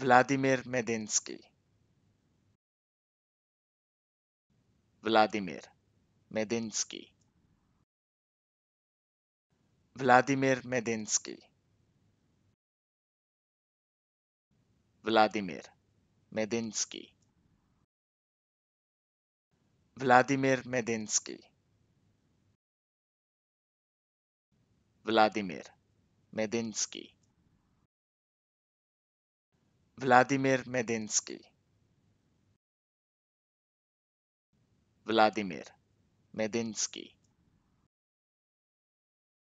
Vladimir Medinsky. Vladimir Medinsky. Vladimir Medinsky. Vladimir Medinsky. Vladimir Medinsky. Vladimir Medinsky. Vladimir Medinski. Vladimir Medinski.